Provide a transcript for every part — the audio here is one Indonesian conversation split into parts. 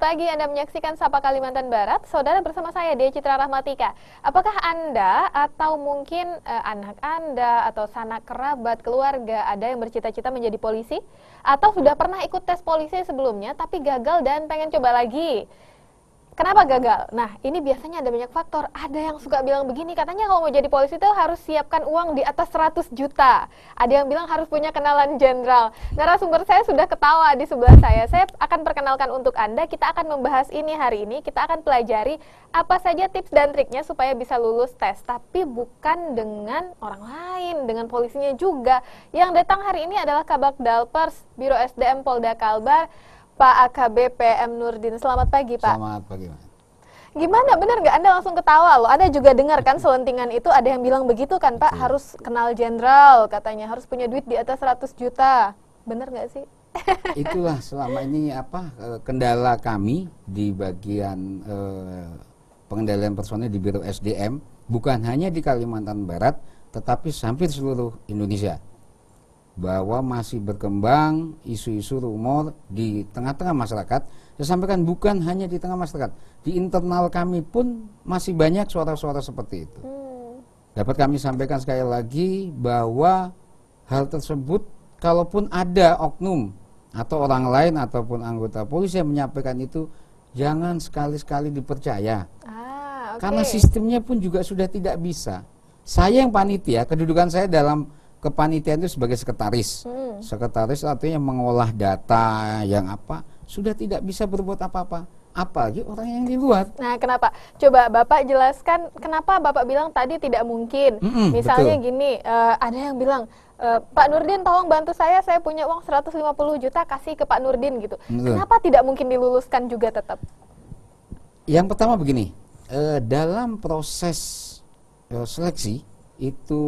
pagi, Anda menyaksikan Sapa Kalimantan Barat. Saudara bersama saya, Dea Citra Rahmatika. Apakah Anda atau mungkin eh, anak Anda atau sanak kerabat, keluarga ada yang bercita-cita menjadi polisi? Atau sudah pernah ikut tes polisi sebelumnya tapi gagal dan pengen coba lagi? Kenapa gagal? Nah, ini biasanya ada banyak faktor. Ada yang suka bilang begini, katanya kalau mau jadi polisi itu harus siapkan uang di atas 100 juta. Ada yang bilang harus punya kenalan jenderal. Narasumber saya sudah ketawa di sebelah saya. Saya akan perkenalkan untuk Anda, kita akan membahas ini hari ini. Kita akan pelajari apa saja tips dan triknya supaya bisa lulus tes. Tapi bukan dengan orang lain, dengan polisinya juga. Yang datang hari ini adalah Kabak Dalpers, Biro SDM Polda Kalbar, Pak AKBP M Nurdin. Selamat pagi, Pak. Selamat pagi, Pak. Gimana benar nggak Anda langsung ketawa loh? Anda juga dengar kan selentingan itu ada yang bilang begitu kan Pak harus kenal jenderal katanya harus punya duit di atas 100 juta. Benar nggak sih? Itulah selama ini apa eh, kendala kami di bagian eh, pengendalian personil di Biro SDM bukan hanya di Kalimantan Barat tetapi hampir seluruh Indonesia bahwa masih berkembang isu-isu rumor di tengah-tengah masyarakat. Saya sampaikan bukan hanya di tengah masyarakat, di internal kami pun masih banyak suara-suara seperti itu. Hmm. Dapat kami sampaikan sekali lagi bahwa hal tersebut kalaupun ada oknum atau orang lain ataupun anggota polisi yang menyampaikan itu jangan sekali-sekali dipercaya. Ah, Karena sistemnya pun juga sudah tidak bisa. Saya yang panitia, kedudukan saya dalam kepanitiaan itu sebagai sekretaris. Hmm. Sekretaris artinya mengolah data yang apa sudah tidak bisa berbuat apa-apa. Apalagi orang yang dibuat. Nah, kenapa? Coba Bapak jelaskan kenapa Bapak bilang tadi tidak mungkin. Mm -mm, Misalnya betul. gini, uh, ada yang bilang Uh, Pak Nurdin tolong bantu saya, saya punya uang 150 juta kasih ke Pak Nurdin gitu. Betul. Kenapa tidak mungkin diluluskan juga tetap? Yang pertama begini, uh, dalam proses uh, seleksi itu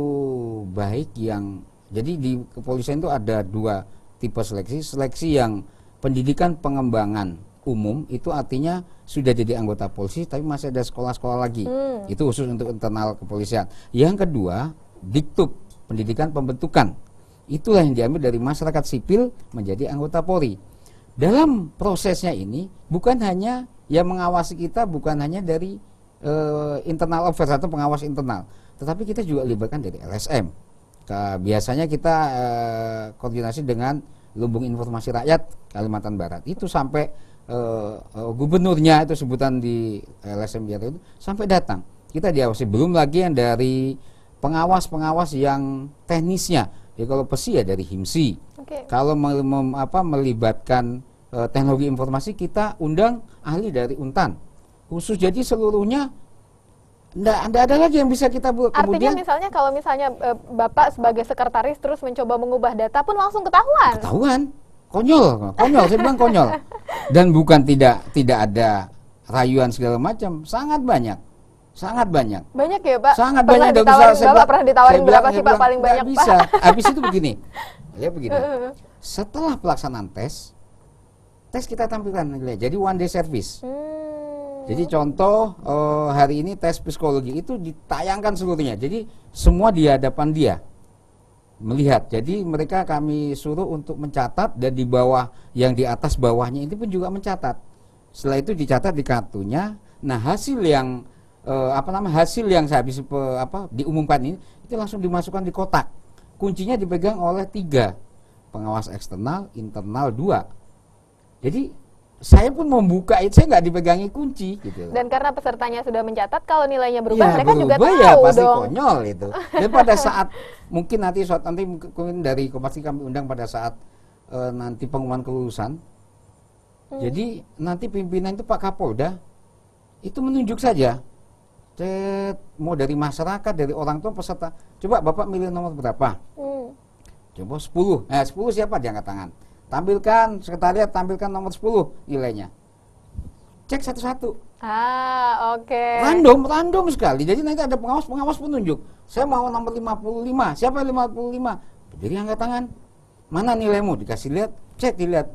baik yang jadi di kepolisian itu ada dua tipe seleksi, seleksi yang pendidikan pengembangan umum itu artinya sudah jadi anggota polisi tapi masih ada sekolah-sekolah lagi. Hmm. Itu khusus untuk internal kepolisian. Yang kedua, diktub pendidikan pembentukan. Itulah yang diambil dari masyarakat sipil menjadi anggota Polri. Dalam prosesnya ini bukan hanya yang mengawasi kita bukan hanya dari uh, internal officer atau pengawas internal, tetapi kita juga libatkan dari LSM. biasanya kita eh, koordinasi dengan Lumbung Informasi Rakyat Kalimantan Barat. Itu sampai eh, eh gubernurnya itu sebutan di LSM biar itu sampai datang. Kita diawasi belum lagi yang dari pengawas-pengawas yang teknisnya. Ya kalau PESI ya dari HIMSI. Okay. Kalau mem, mem, apa, melibatkan eh, teknologi informasi kita undang ahli dari UNTAN. Khusus jadi seluruhnya Nggak, nggak ada lagi yang bisa kita buat. Artinya Kemudian, misalnya kalau misalnya e, Bapak sebagai sekretaris terus mencoba mengubah data pun langsung ketahuan. Ketahuan. Konyol, konyol, saya bilang konyol. Dan bukan tidak tidak ada rayuan segala macam, sangat banyak. Sangat banyak. Banyak ya, Pak? Sangat pernah banyak. Ditawarin, bisa, Bapak saya, pernah ditawarin saya berapa sih, Pak, paling banyak, bisa. Habis itu begini. Ya begini. Setelah pelaksanaan tes, tes kita tampilkan nilai. Jadi one day service. Hmm jadi contoh eh, hari ini tes psikologi itu ditayangkan seluruhnya. Jadi semua di hadapan dia melihat. Jadi mereka kami suruh untuk mencatat dan di bawah yang di atas bawahnya itu pun juga mencatat. Setelah itu dicatat di kartunya. Nah hasil yang eh, apa nama hasil yang saya habis apa diumumkan ini itu langsung dimasukkan di kotak. Kuncinya dipegang oleh tiga pengawas eksternal, internal dua. Jadi saya pun membuka itu saya nggak dipegangi kunci gitu. Dan karena pesertanya sudah mencatat kalau nilainya berubah iya, ya, mereka berubah, juga tahu ya, pasti dong. konyol itu. Dan pada saat mungkin nanti suatu nanti mungkin dari komisi kami undang pada saat e, nanti pengumuman kelulusan. Hmm. Jadi nanti pimpinan itu Pak Kapolda itu menunjuk saja. Cet, mau dari masyarakat, dari orang tua peserta. Coba Bapak milih nomor berapa? Hmm. Coba sepuluh. Nah, eh, 10 siapa diangkat tangan? Tampilkan sekretariat, tampilkan nomor 10 nilainya. Cek satu-satu. Ah, oke. Okay. Random, random sekali. Jadi nanti ada pengawas, pengawas penunjuk. Saya mau nomor 55. Siapa 55? Jadi angkat tangan. Mana nilaimu? Dikasih lihat, cek dilihat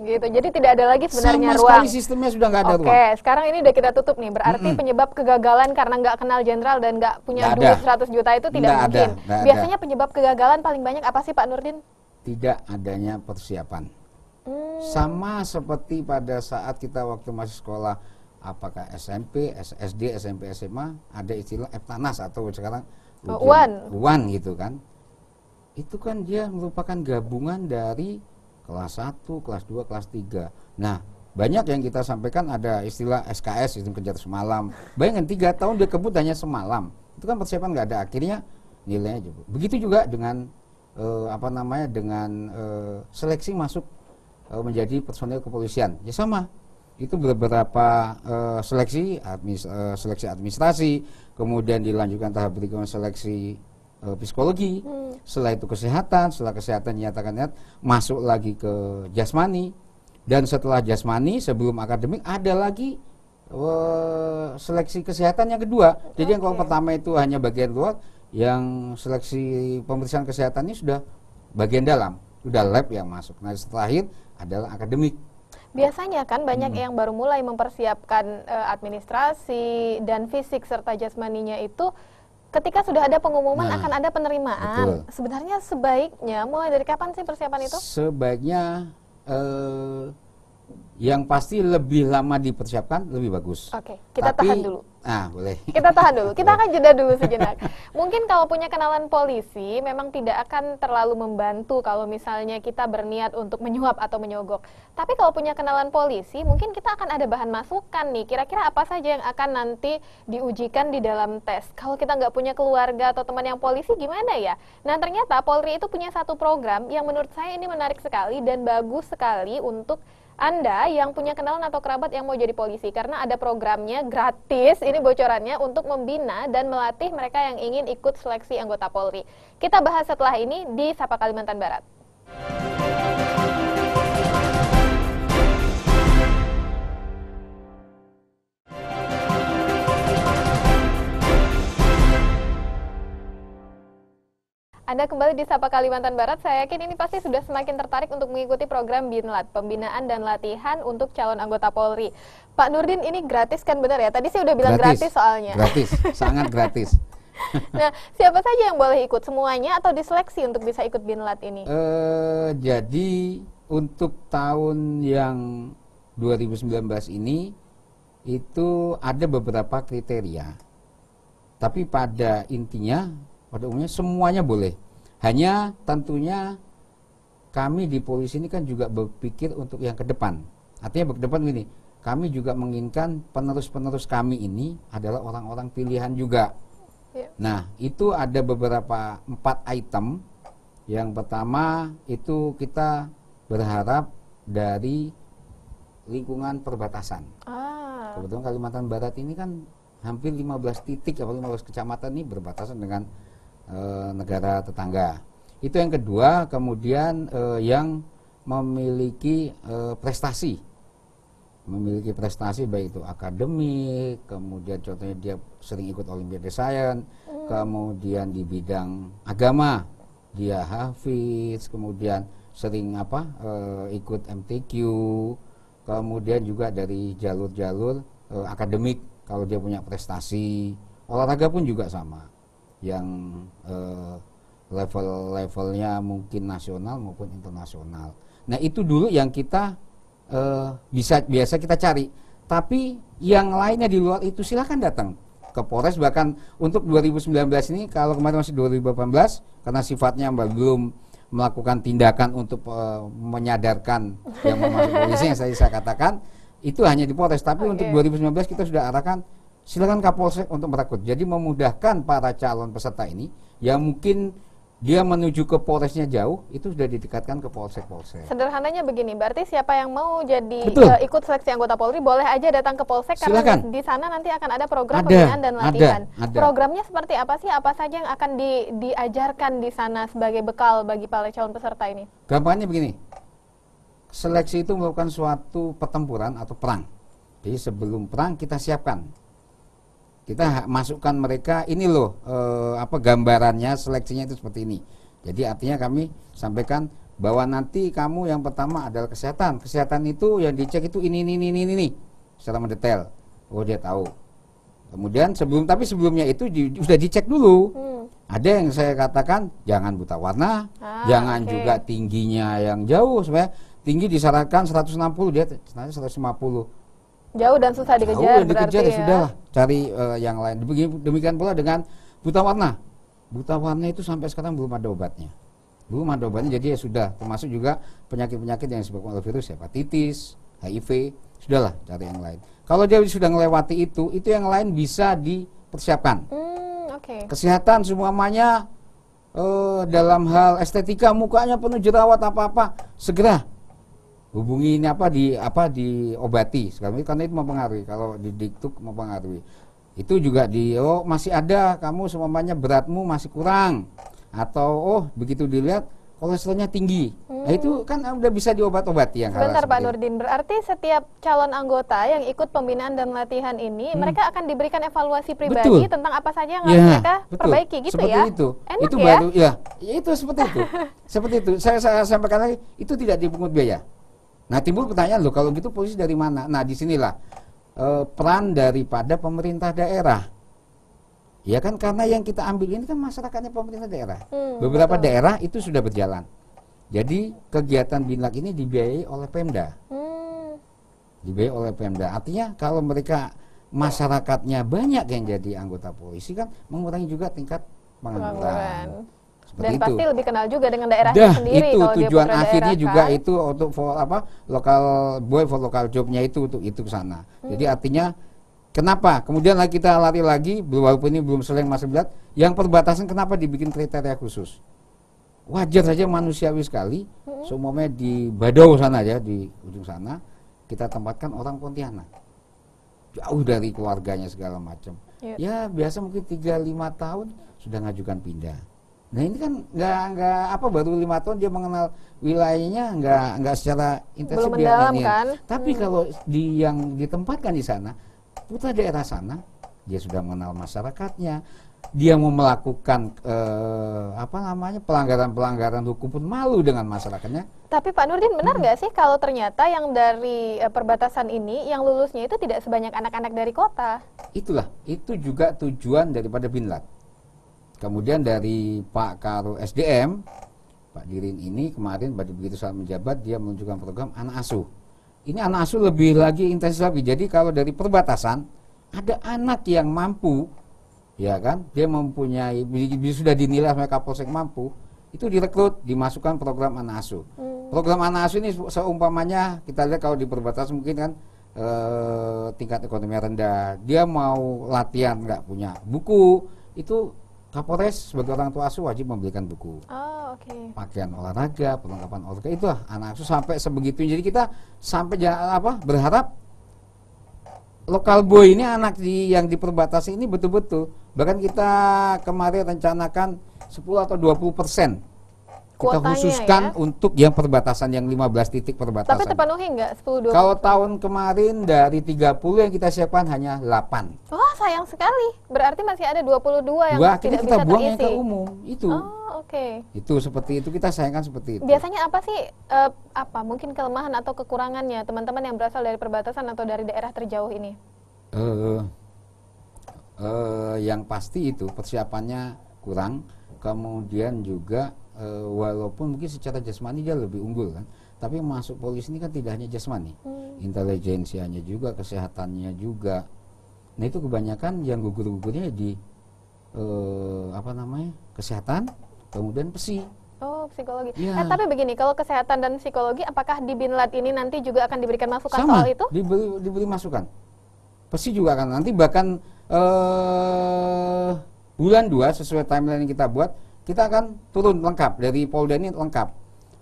gitu. Jadi tidak ada lagi sebenarnya Sama ruang. sistemnya sudah nggak ada Oke, okay. sekarang ini udah kita tutup nih. Berarti mm -mm. penyebab kegagalan karena nggak kenal jenderal dan nggak punya gak duit ada. 100 juta itu tidak gak mungkin. Ada, Biasanya penyebab kegagalan paling banyak apa sih Pak Nurdin? tidak adanya persiapan. Hmm. Sama seperti pada saat kita waktu masih sekolah, apakah SMP, SD, SMP, SMA, ada istilah Eptanas atau sekarang One oh, UAN. UAN gitu kan. Itu kan dia merupakan gabungan dari kelas 1, kelas 2, kelas 3. Nah, banyak yang kita sampaikan ada istilah SKS, sistem kerja semalam. Bayangkan tiga tahun dia kebut hanya semalam. Itu kan persiapan nggak ada. Akhirnya nilainya juga. Begitu juga dengan uh, apa namanya dengan uh, seleksi masuk uh, menjadi personil kepolisian ya sama itu beberapa uh, seleksi administ, uh, seleksi administrasi kemudian dilanjutkan tahap berikutnya seleksi uh, psikologi hmm. setelah itu kesehatan setelah kesehatan nyatakan nyat masuk lagi ke jasmani dan setelah jasmani sebelum akademik ada lagi seleksi kesehatan yang kedua. Jadi okay. yang kalau pertama itu hanya bagian luar, yang seleksi pemeriksaan kesehatannya sudah bagian dalam, sudah lab yang masuk. Nah, setelah itu adalah akademik. Biasanya kan banyak hmm. yang baru mulai mempersiapkan e, administrasi dan fisik serta jasmaninya itu ketika sudah ada pengumuman nah, akan ada penerimaan. Betul. Sebenarnya sebaiknya mulai dari kapan sih persiapan itu? Sebaiknya e, yang pasti lebih lama dipersiapkan lebih bagus. Oke, okay, kita Tapi, tahan dulu. Ah, boleh. Kita tahan dulu. Kita akan jeda dulu sejenak. Mungkin kalau punya kenalan polisi memang tidak akan terlalu membantu kalau misalnya kita berniat untuk menyuap atau menyogok. Tapi kalau punya kenalan polisi, mungkin kita akan ada bahan masukan nih. Kira-kira apa saja yang akan nanti diujikan di dalam tes? Kalau kita nggak punya keluarga atau teman yang polisi gimana ya? Nah, ternyata Polri itu punya satu program yang menurut saya ini menarik sekali dan bagus sekali untuk anda yang punya kenalan atau kerabat yang mau jadi polisi karena ada programnya gratis ini bocorannya untuk membina dan melatih mereka yang ingin ikut seleksi anggota Polri. Kita bahas setelah ini di Sapa Kalimantan Barat. Anda kembali di Sapa Kalimantan Barat. Saya yakin ini pasti sudah semakin tertarik untuk mengikuti program Binlat, pembinaan dan latihan untuk calon anggota Polri. Pak Nurdin, ini gratis kan benar ya? Tadi saya udah bilang gratis, gratis soalnya. Gratis, sangat gratis. nah, siapa saja yang boleh ikut? Semuanya atau diseleksi untuk bisa ikut Binlat ini? Uh, jadi untuk tahun yang 2019 ini itu ada beberapa kriteria. Tapi pada intinya pada umumnya semuanya boleh. Hanya tentunya kami di polisi ini kan juga berpikir untuk yang ke depan. Artinya ke depan gini, kami juga menginginkan penerus-penerus kami ini adalah orang-orang pilihan juga. Ya. Nah, itu ada beberapa empat item. Yang pertama itu kita berharap dari lingkungan perbatasan. Ah. Kebetulan Kalimantan Barat ini kan hampir 15 titik, atau 15 kecamatan ini berbatasan dengan Eh, negara tetangga. Itu yang kedua, kemudian eh, yang memiliki eh, prestasi, memiliki prestasi baik itu akademik, kemudian contohnya dia sering ikut Olimpiade Sains, hmm. kemudian di bidang agama dia hafiz, kemudian sering apa ikut MTQ, kemudian juga dari jalur-jalur akademik kalau dia punya prestasi olahraga pun juga sama yang eh, level-levelnya mungkin nasional maupun internasional. Nah itu dulu yang kita eh, bisa biasa kita cari. Tapi yang lainnya di luar itu silahkan datang ke Polres bahkan untuk 2019 ini kalau kemarin masih 2018 karena sifatnya belum melakukan tindakan untuk uh, menyadarkan yang memasuki polisi yang saya, saya katakan itu hanya di Polres tapi okay. untuk 2019 kita sudah arahkan silakan Kapolsek untuk merekrut. Jadi memudahkan para calon peserta ini yang mungkin dia menuju ke polresnya jauh itu sudah didekatkan ke polsek-polsek. Sederhananya begini, berarti siapa yang mau jadi Uh, ikut seleksi anggota Polri boleh aja datang ke polsek Silakan. karena di sana nanti akan ada program ada, pembinaan dan latihan. Ada, ada. Programnya seperti apa sih? Apa saja yang akan di, diajarkan di sana sebagai bekal bagi para calon peserta ini? Gampangnya begini. Seleksi itu merupakan suatu pertempuran atau perang. Jadi sebelum perang kita siapkan kita masukkan mereka ini loh eh, apa gambarannya seleksinya itu seperti ini jadi artinya kami sampaikan bahwa nanti kamu yang pertama adalah kesehatan kesehatan itu yang dicek itu ini ini ini ini, ini. secara mendetail oh dia tahu kemudian sebelum tapi sebelumnya itu di, sudah dicek dulu hmm. ada yang saya katakan jangan buta warna ah, jangan okay. juga tingginya yang jauh supaya tinggi disarankan 160 dia 150 jauh dan susah dikejar. Jauh dan dikejar ya, ya sudah lah, cari uh, yang lain. Demikian, pula dengan buta warna. Buta warna itu sampai sekarang belum ada obatnya. Belum ada obatnya, jadi ya sudah. Termasuk juga penyakit-penyakit yang disebabkan oleh virus, hepatitis, HIV, sudahlah cari yang lain. Kalau dia sudah melewati itu, itu yang lain bisa dipersiapkan. Hmm, okay. Kesehatan semuanya uh, dalam hal estetika mukanya penuh jerawat apa-apa segera hubungi ini apa di apa diobati sekarang karena itu mempengaruhi kalau di diktuk mempengaruhi itu juga di oh masih ada kamu semuanya beratmu masih kurang atau oh begitu dilihat kolesterolnya tinggi nah, hmm. nah, itu kan udah bisa diobat-obati yang sebentar Pak Nurdin berarti setiap calon anggota yang ikut pembinaan dan latihan ini hmm. mereka akan diberikan evaluasi pribadi betul. tentang apa saja yang ya, harus mereka perbaiki gitu seperti ya itu Enak itu ya? baru ya iya, itu seperti itu seperti itu saya, saya sampaikan lagi itu tidak dipungut biaya Nah timbul pertanyaan loh kalau gitu polisi dari mana? Nah disinilah e, eh, peran daripada pemerintah daerah. Ya kan karena yang kita ambil ini kan masyarakatnya pemerintah daerah. Hmm, Beberapa betul. daerah itu sudah berjalan. Jadi kegiatan binlak ini dibiayai oleh Pemda. Hmm. Dibiayai oleh Pemda. Artinya kalau mereka masyarakatnya banyak yang jadi anggota polisi kan mengurangi juga tingkat pengangguran. pengangguran. Seperti Dan itu. pasti lebih kenal juga dengan daerahnya Dah, sendiri. Itu kalau tujuan dia akhirnya juga kan? itu untuk for, apa lokal boy for lokal jobnya itu untuk itu ke sana. Hmm. Jadi artinya Kenapa? Kemudian lagi kita lari lagi, walaupun ini belum seling masih berat yang perbatasan kenapa dibikin kriteria khusus? Wajar saja manusiawi sekali, hmm. semuanya di Badau sana ya, di ujung sana, kita tempatkan orang Pontianak. Jauh dari keluarganya segala macam. Yep. Iya. Ya biasa mungkin tiga lima tahun sudah ngajukan pindah. Nah ini kan nggak nggak apa baru lima tahun dia mengenal wilayahnya nggak nggak secara intensif Belum dia mendalam, kan? Tapi hmm. kalau di yang ditempatkan di sana putra daerah sana dia sudah mengenal masyarakatnya, dia mau melakukan eh, apa namanya pelanggaran-pelanggaran hukum pun malu dengan masyarakatnya. Tapi Pak Nurdin benar hmm. nggak hmm. sih kalau ternyata yang dari eh, perbatasan ini yang lulusnya itu tidak sebanyak anak-anak dari kota? Itulah itu juga tujuan daripada Binlat Kemudian dari Pak Karo SDM, Pak Dirin ini kemarin begitu saat menjabat dia menunjukkan program anak asuh. Ini anak asuh lebih lagi intensif lagi. Jadi kalau dari perbatasan ada anak yang mampu, ya kan, dia mempunyai sudah dinilai oleh Kapolsek mampu, itu direkrut dimasukkan program anak asuh. Hmm. Program anak asuh ini seumpamanya kita lihat kalau di perbatasan mungkin kan eh, tingkat ekonomi rendah, dia mau latihan nggak punya buku itu Kapolres sebagai orang tua asuh wajib memberikan buku. Oh, oke. Okay. Pakaian olahraga, perlengkapan olahraga itu anak asuh sampai sebegitu. Jadi kita sampai jangan apa berharap lokal boy ini anak di yang perbatasan ini betul-betul bahkan kita kemarin rencanakan 10 atau 20 persen kita khususkan ya? untuk yang perbatasan yang 15 titik perbatasan. Tapi terpenuhi enggak 10 20? Kalau tahun kemarin dari 30 yang kita siapkan hanya 8. Wah, oh, sayang sekali. Berarti masih ada 22 yang Wah, tidak kita bisa buang terisi. umum. Itu. Oh, oke. Okay. Itu seperti itu kita sayangkan seperti itu. Biasanya apa sih uh, apa mungkin kelemahan atau kekurangannya teman-teman yang berasal dari perbatasan atau dari daerah terjauh ini? Uh, uh, yang pasti itu persiapannya kurang, kemudian juga e, walaupun mungkin secara jasmani dia lebih unggul kan tapi masuk polisi ini kan tidak hanya jasmani hmm. intelijensianya juga kesehatannya juga nah itu kebanyakan yang gugur-gugurnya di e, apa namanya kesehatan kemudian psi. Oh, psikologi. Ya. Eh, tapi begini, kalau kesehatan dan psikologi, apakah di Binlat ini nanti juga akan diberikan masukan Sama, soal itu? Diberi, diberi masukan. Pasti juga akan nanti bahkan uh, bulan dua sesuai timeline yang kita buat, kita akan turun lengkap dari Polda ini lengkap.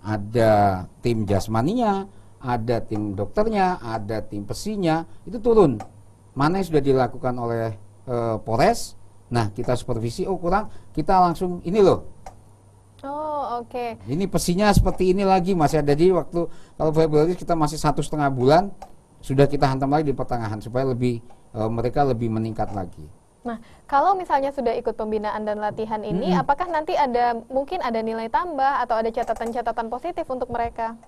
Ada tim jasmaninya, ada tim dokternya, ada tim pesinya, itu turun. Mana yang sudah dilakukan oleh e, Polres? Nah, kita supervisi oh kurang, kita langsung ini loh. Oh, oke. Okay. Ini pesinya seperti ini lagi masih ada di waktu kalau Februari kita masih satu setengah bulan sudah kita hantam lagi di pertengahan supaya lebih e, mereka lebih meningkat lagi. Nah, kalau misalnya sudah ikut pembinaan dan latihan ini, hmm. apakah nanti ada mungkin ada nilai tambah atau ada catatan-catatan positif untuk mereka?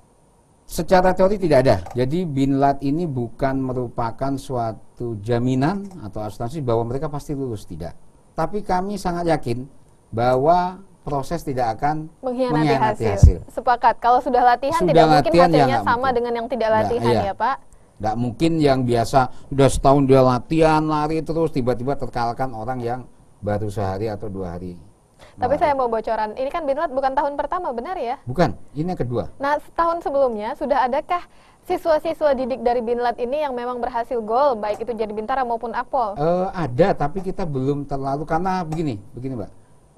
Secara teori tidak ada. Jadi binlat ini bukan merupakan suatu jaminan atau asuransi bahwa mereka pasti lulus tidak. Tapi kami sangat yakin bahwa proses tidak akan mengkhianati hasil. hasil. Sepakat. Kalau sudah latihan sudah tidak latihan mungkin ya hasilnya sama mungkin. dengan yang tidak latihan nah, iya. ya, Pak. Tidak mungkin yang biasa udah setahun dia latihan lari terus tiba-tiba terkalahkan orang yang baru sehari atau dua hari. Tapi Maaf. Nah, saya mau bocoran, ini kan Binlat bukan tahun pertama, benar ya? Bukan, ini yang kedua. Nah, setahun sebelumnya sudah adakah siswa-siswa didik dari Binlat ini yang memang berhasil gol, baik itu jadi Bintara maupun Akpol? Uh, eh, ada, tapi kita belum terlalu, karena begini, begini Mbak.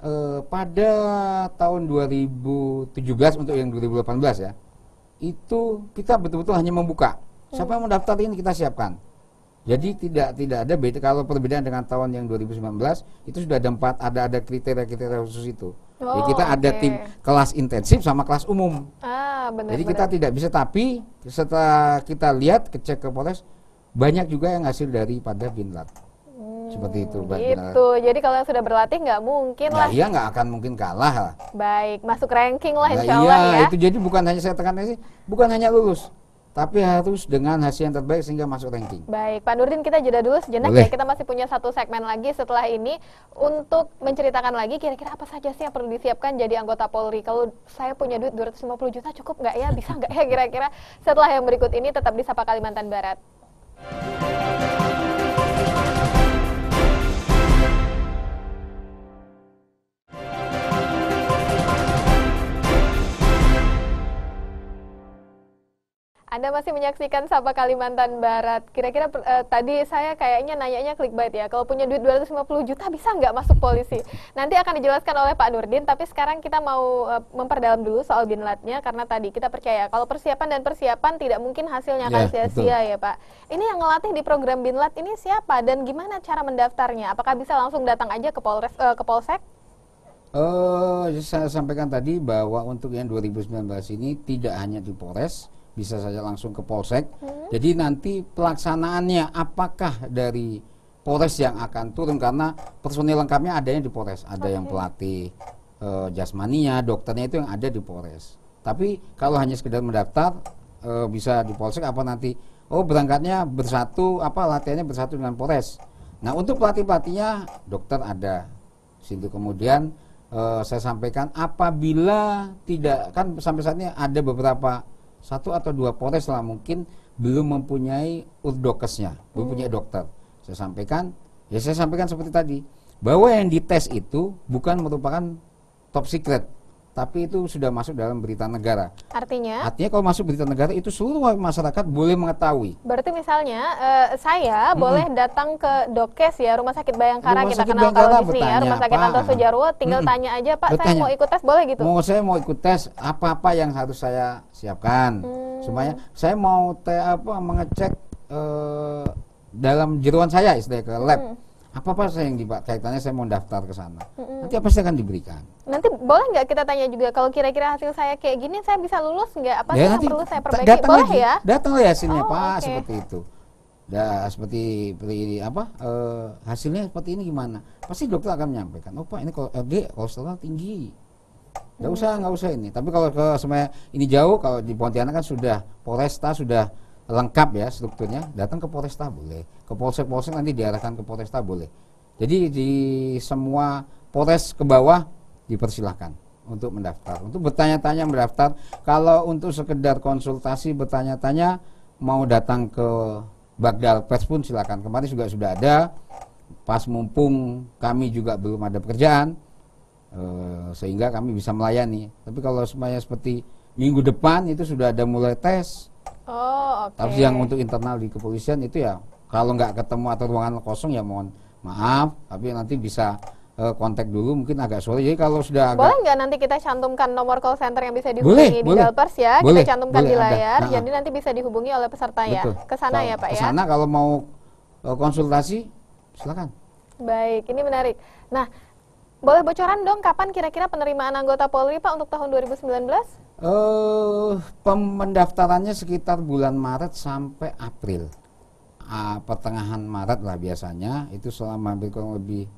Uh, pada tahun 2017 untuk yang 2018 ya, itu kita betul-betul hanya membuka Siapa yang mau daftar ini kita siapkan. Jadi tidak tidak ada beda kalau perbedaan dengan tahun yang 2019 itu sudah ada empat ada ada kriteria-kriteria khusus itu. Ya, oh, Jadi kita okay. ada tim kelas intensif sama kelas umum. Ah, benar, Jadi benar. kita tidak bisa tapi setelah kita lihat kecek ke Polres banyak juga yang hasil daripada Binlat. Hmm, Seperti itu, Mbak. Gitu. Jadi kalau yang sudah berlatih nggak mungkin nah, lah. Iya, nggak akan mungkin kalah Baik, masuk ranking lah nah, insya Allah iya, ya. itu jadi bukan hanya saya tekankan sih, bukan hanya lulus tapi harus dengan hasil yang terbaik sehingga masuk ranking. Baik, Pak Nurdin kita jeda dulu sejenak ya. Boleh. ya. Kita masih punya satu segmen lagi setelah ini untuk menceritakan lagi kira-kira apa saja sih yang perlu disiapkan jadi anggota Polri. Kalau saya punya duit 250 juta cukup nggak ya? Bisa nggak ya kira-kira? Setelah yang berikut ini tetap di Sapa Kalimantan Barat. Anda masih menyaksikan Sapa Kalimantan Barat. Kira-kira uh, tadi saya kayaknya nanyanya clickbait ya. Kalau punya duit 250 juta bisa nggak masuk polisi? Nanti akan dijelaskan oleh Pak Nurdin, tapi sekarang kita mau uh, memperdalam dulu soal binlatnya karena tadi kita percaya kalau persiapan dan persiapan tidak mungkin hasilnya iya, akan sia-sia ya, ya, Pak. Ini yang ngelatih di program binlat ini siapa dan gimana cara mendaftarnya? Apakah bisa langsung datang aja ke Polres uh, ke Polsek? Uh, saya sampaikan tadi bahwa untuk yang 2019 ini tidak hanya di Polres, bisa saja langsung ke polsek. Hmm. Jadi nanti pelaksanaannya apakah dari Polres yang akan turun karena personil lengkapnya ada yang di Polres, ada okay. yang pelatih e, eh, jasmaninya, dokternya itu yang ada di Polres. Tapi kalau hanya sekedar mendaftar e, bisa di Polsek apa nanti oh berangkatnya bersatu apa latihannya bersatu dengan Polres. Nah, untuk pelatih-pelatihnya dokter ada. Situ kemudian e, saya sampaikan apabila tidak kan sampai saat ini ada beberapa satu atau dua Polres lah mungkin belum mempunyai urdokesnya, hmm. belum punya hmm. dokter. Saya sampaikan, ya saya sampaikan seperti tadi, bahwa yang dites itu bukan merupakan top secret tapi itu sudah masuk dalam berita negara. Artinya? Artinya kalau masuk berita negara itu seluruh masyarakat boleh mengetahui. Berarti misalnya uh, saya hmm. boleh datang ke Dokes ya Rumah Sakit Bayangkara rumah kita sakit kenal Bayangkara, kalau di sini ya Rumah Sakit Anto Sujarwo, tinggal hmm. tanya aja Pak bertanya, saya mau ikut tes boleh gitu? Mau saya mau ikut tes apa-apa yang harus saya siapkan, hmm. semuanya. Saya mau te, apa mengecek uh, dalam jeruan saya istilahnya ke lab. Hmm apa apa saya yang dibak kaitannya saya mau daftar ke sana -hmm nanti apa sih akan diberikan. Nanti boleh nggak kita tanya juga kalau kira-kira hasil saya kayak gini saya bisa lulus nggak? Apa ya, sih nanti yang perlu saya perbaiki? Datang boleh lagi, ya? Datang lagi hasilnya oh, pak okay. seperti itu. Ya, seperti seperti ini apa e, hasilnya seperti ini gimana? Pasti dokter akan menyampaikan. Oh pak ini kalau LD kolesterol tinggi. Nggak usah hmm. nggak usah ini. Tapi kalau semuanya ini jauh kalau di Pontianak kan sudah Polresta sudah lengkap ya strukturnya. Datang ke Polresta boleh. Ke polsek-polsek nanti diarahkan ke Polresta boleh. Jadi di semua Polres ke bawah dipersilahkan untuk mendaftar. Untuk bertanya-tanya mendaftar. Kalau untuk sekedar konsultasi bertanya-tanya mau datang ke Bagdal Press pun silakan. Kemarin juga sudah ada. Pas mumpung kami juga belum ada pekerjaan eh, sehingga kami bisa melayani. Tapi kalau semuanya seperti minggu depan itu sudah ada mulai tes. Oh, Okay. Tapi yang untuk internal di kepolisian itu ya kalau nggak ketemu atau ruangan kosong ya mohon maaf, tapi nanti bisa Eh, kontak dulu mungkin agak sore. Jadi kalau sudah agak Boleh nggak nanti kita cantumkan nomor call center yang bisa dihubungi boleh, di boleh, Galpers ya? Boleh, kita cantumkan boleh, di layar. Ada. Nah, jadi nah. nanti bisa dihubungi oleh peserta ya. betul. ya. Ke sana nah, ya, Pak kesana ya. Ke sana kalau mau e, konsultasi silakan. Baik, ini menarik. Nah, boleh bocoran dong kapan kira-kira penerimaan anggota Polri Pak untuk tahun 2019? Eh, uh, pendaftarannya sekitar bulan Maret sampai April. Uh, pertengahan Maret lah biasanya. Itu selama hampir kurang lebih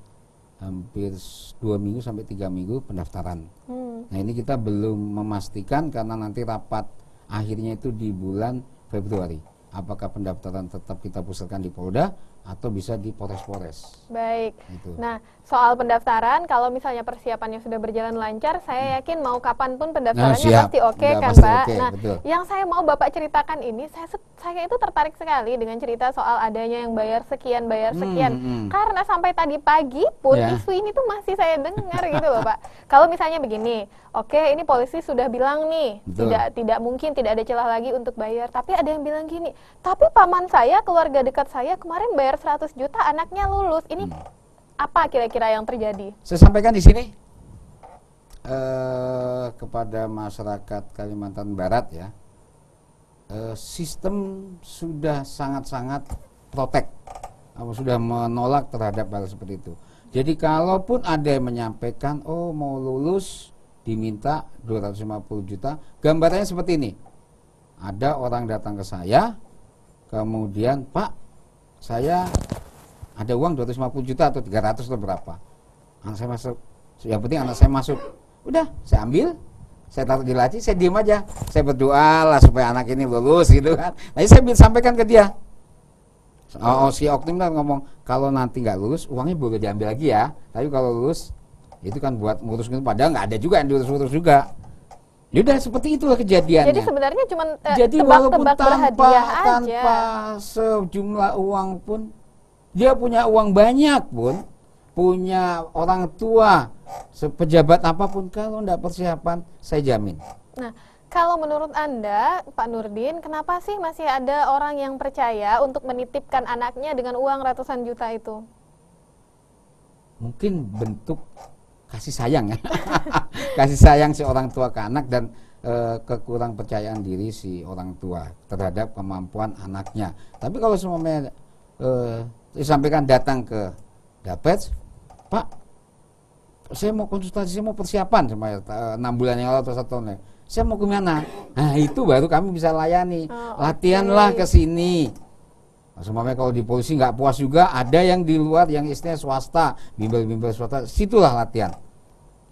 hampir dua minggu sampai tiga minggu pendaftaran. Hmm. Nah ini kita belum memastikan karena nanti rapat akhirnya itu di bulan Februari. Apakah pendaftaran tetap kita pusatkan di Polda atau bisa di Polres-Polres. Baik. Gitu. Nah, soal pendaftaran, kalau misalnya persiapannya sudah berjalan lancar, saya hmm. yakin mau kapan pun nah, pendaftarannya nah, pasti oke okay, kan, pasti Pak. Okay, nah, betul. yang saya mau Bapak ceritakan ini, saya saya itu tertarik sekali dengan cerita soal adanya yang bayar sekian, bayar hmm, sekian. Hmm, hmm. Karena sampai tadi pagi pun yeah. isu ini tuh masih saya dengar gitu Bapak. Kalau misalnya begini, Oke, ini polisi sudah bilang nih, Betul. tidak tidak mungkin tidak ada celah lagi untuk bayar. Tapi ada yang bilang gini, tapi paman saya, keluarga dekat saya kemarin bayar 100 juta, anaknya lulus. Ini hmm. apa kira-kira yang terjadi? Saya sampaikan di sini eh, kepada masyarakat Kalimantan Barat ya. Eh, sistem sudah sangat-sangat protek sudah menolak terhadap hal seperti itu. Jadi kalaupun ada yang menyampaikan oh mau lulus diminta 250 juta. gambarnya seperti ini. Ada orang datang ke saya, kemudian Pak, saya ada uang 250 juta atau 300 atau berapa. Anak saya masuk, yang penting anak saya masuk. Udah, saya ambil, saya taruh di laci, saya diem aja. Saya berdoa lah supaya anak ini lulus gitu kan. Nanti saya sampaikan ke dia. Oh, oh si Oknum kan ngomong, kalau nanti nggak lulus, uangnya boleh diambil lagi ya. Tapi kalau lulus, itu kan buat ngutus itu padahal nggak ada juga yang diurus utus juga ya udah seperti itulah kejadiannya jadi sebenarnya cuma eh, jadi tebak, walaupun tebak tanpa tanpa aja. sejumlah uang pun dia punya uang banyak pun punya orang tua sepejabat apapun kalau tidak persiapan saya jamin nah kalau menurut Anda, Pak Nurdin, kenapa sih masih ada orang yang percaya untuk menitipkan anaknya dengan uang ratusan juta itu? Mungkin bentuk kasih sayang ya kasih sayang si orang tua ke anak dan e, kekurang percayaan diri si orang tua terhadap kemampuan anaknya tapi kalau semuanya e, eh, disampaikan datang ke dapet pak saya mau konsultasi saya mau persiapan cuma eh, enam bulan yang lalu atau satu tahun saya mau kemana nah itu baru kami bisa layani oh, latihanlah okay. ke sini Semuanya kalau di polisi nggak puas juga ada yang di luar yang istilah swasta, bimbel-bimbel swasta, situlah latihan.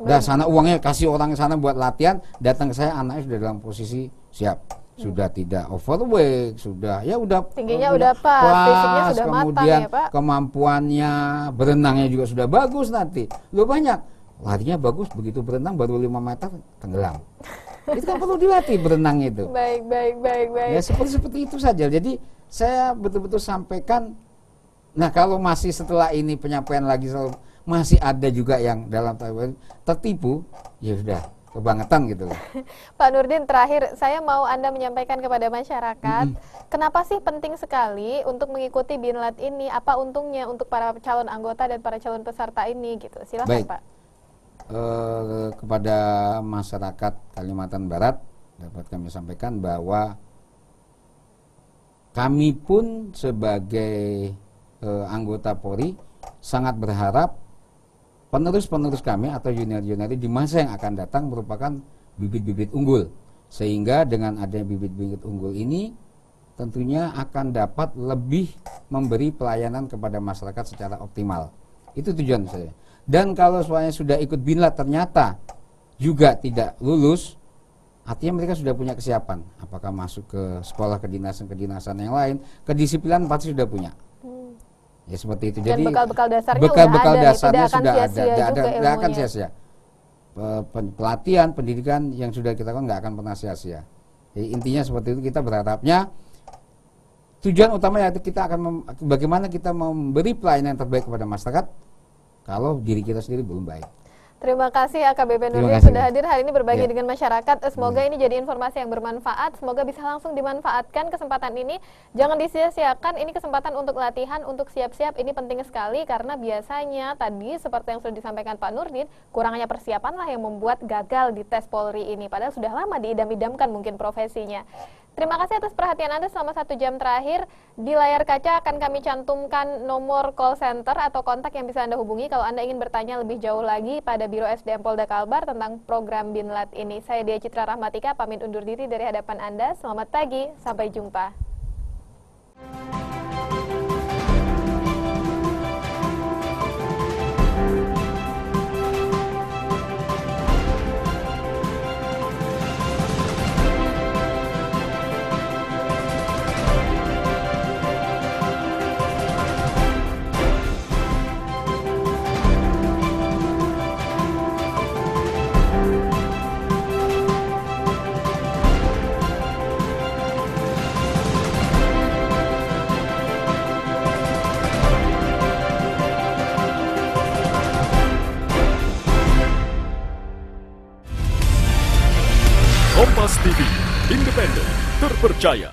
Udah sana uangnya kasih orang sana buat latihan, datang ke saya anaknya sudah dalam posisi siap. Hmm. Sudah hmm. tidak overweight, sudah ya udah tingginya udah pas, pas sudah kemudian ya, Pak. kemampuannya berenangnya juga sudah bagus nanti. Lu banyak larinya bagus begitu berenang baru lima meter tenggelam itu kan perlu dilatih berenang itu. Baik, baik, baik, baik. Ya seperti seperti itu saja. Jadi saya betul-betul sampaikan. Nah kalau masih setelah ini penyampaian lagi selalu masih ada juga yang dalam tahun tertipu, ya sudah kebangetan gitu Pak Nurdin terakhir saya mau Anda menyampaikan kepada masyarakat mm -hmm. kenapa sih penting sekali untuk mengikuti Binlat ini apa untungnya untuk para calon anggota dan para calon peserta ini gitu. Silahkan Pak eh, kepada masyarakat Kalimantan Barat dapat kami sampaikan bahwa kami pun sebagai eh, anggota Polri sangat berharap penerus-penerus kami atau junior-junior di masa yang akan datang merupakan bibit-bibit unggul sehingga dengan adanya bibit-bibit unggul ini tentunya akan dapat lebih memberi pelayanan kepada masyarakat secara optimal. Itu tujuan saya. Dan kalau semuanya sudah ikut binlat ternyata juga tidak lulus, artinya mereka sudah punya kesiapan. Apakah masuk ke sekolah kedinasan-kedinasan yang lain, kedisiplinan pasti sudah punya. Hmm. Ya seperti itu. Jadi bekal-bekal dasarnya, bekal -bekal ada, dasarnya sudah sia -sia ada, tidak, tidak akan sia-sia. Pelatihan, pendidikan yang sudah kita lakukan nggak akan pernah sia-sia. Jadi ya, intinya seperti itu kita berharapnya tujuan utama yaitu kita akan bagaimana kita memberi pelayanan yang terbaik kepada masyarakat kalau diri kita sendiri belum baik. Terima kasih AKBP Nurul sudah hadir hari ini berbagi ya. dengan masyarakat. Eh, semoga ya. ini jadi informasi yang bermanfaat. Semoga bisa langsung dimanfaatkan kesempatan ini. Jangan disia-siakan. Ini kesempatan untuk latihan, untuk siap-siap. Ini penting sekali karena biasanya tadi seperti yang sudah disampaikan Pak Nurdin, kurangnya persiapanlah yang membuat gagal di tes Polri ini. Padahal sudah lama diidam-idamkan mungkin profesinya. Terima kasih atas perhatian Anda selama satu jam terakhir. Di layar kaca akan kami cantumkan nomor call center atau kontak yang bisa Anda hubungi kalau Anda ingin bertanya lebih jauh lagi pada Biro SDM Polda Kalbar tentang program BINLAT ini. Saya Dia Citra Rahmatika, pamit undur diri dari hadapan Anda. Selamat pagi, sampai jumpa. 진짜야.